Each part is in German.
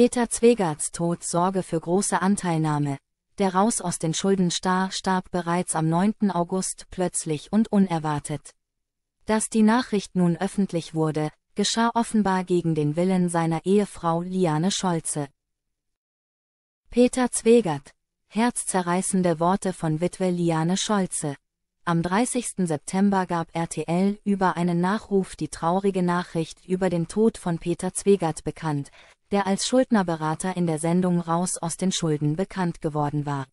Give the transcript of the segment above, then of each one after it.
Peter Zwegarts Tod sorge für große Anteilnahme. Der Raus aus den Schulden Star starb bereits am 9. August plötzlich und unerwartet. Dass die Nachricht nun öffentlich wurde, geschah offenbar gegen den Willen seiner Ehefrau Liane Scholze. Peter Zwegert. Herzzerreißende Worte von Witwe Liane Scholze. Am 30. September gab RTL über einen Nachruf die traurige Nachricht über den Tod von Peter Zwegert bekannt, der als Schuldnerberater in der Sendung Raus aus den Schulden bekannt geworden war.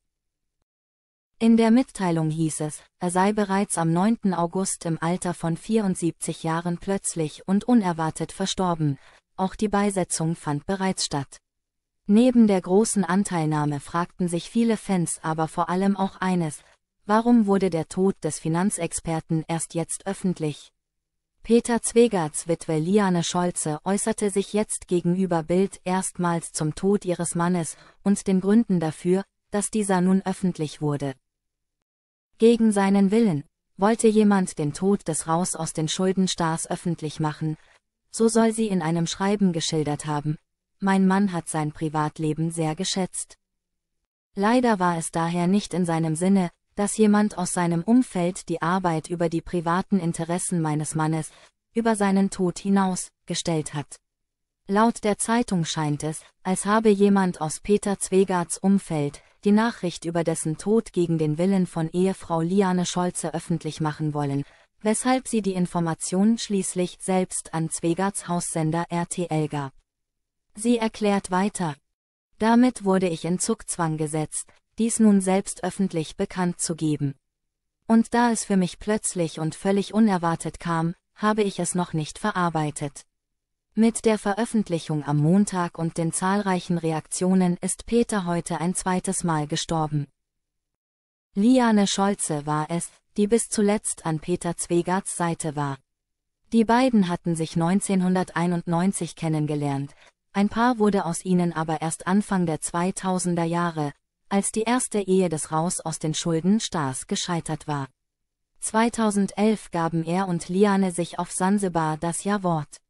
In der Mitteilung hieß es, er sei bereits am 9. August im Alter von 74 Jahren plötzlich und unerwartet verstorben, auch die Beisetzung fand bereits statt. Neben der großen Anteilnahme fragten sich viele Fans aber vor allem auch eines, warum wurde der Tod des Finanzexperten erst jetzt öffentlich? Peter Zwegerts Witwe Liane Scholze äußerte sich jetzt gegenüber Bild erstmals zum Tod ihres Mannes und den Gründen dafür, dass dieser nun öffentlich wurde. Gegen seinen Willen, wollte jemand den Tod des Raus aus den Schuldenstars öffentlich machen, so soll sie in einem Schreiben geschildert haben, mein Mann hat sein Privatleben sehr geschätzt. Leider war es daher nicht in seinem Sinne, dass jemand aus seinem Umfeld die Arbeit über die privaten Interessen meines Mannes, über seinen Tod hinaus, gestellt hat. Laut der Zeitung scheint es, als habe jemand aus Peter Zwegarts Umfeld die Nachricht über dessen Tod gegen den Willen von Ehefrau Liane Scholze öffentlich machen wollen, weshalb sie die Information schließlich selbst an Zwegarts Haussender RTL gab. Sie erklärt weiter. Damit wurde ich in Zugzwang gesetzt, dies nun selbst öffentlich bekannt zu geben. Und da es für mich plötzlich und völlig unerwartet kam, habe ich es noch nicht verarbeitet. Mit der Veröffentlichung am Montag und den zahlreichen Reaktionen ist Peter heute ein zweites Mal gestorben. Liane Scholze war es, die bis zuletzt an Peter Zwegarts Seite war. Die beiden hatten sich 1991 kennengelernt, ein Paar wurde aus ihnen aber erst Anfang der 2000er Jahre, als die erste Ehe des Raus aus den Schulden Stars gescheitert war. 2011 gaben er und Liane sich auf Sansibar das Ja-Wort.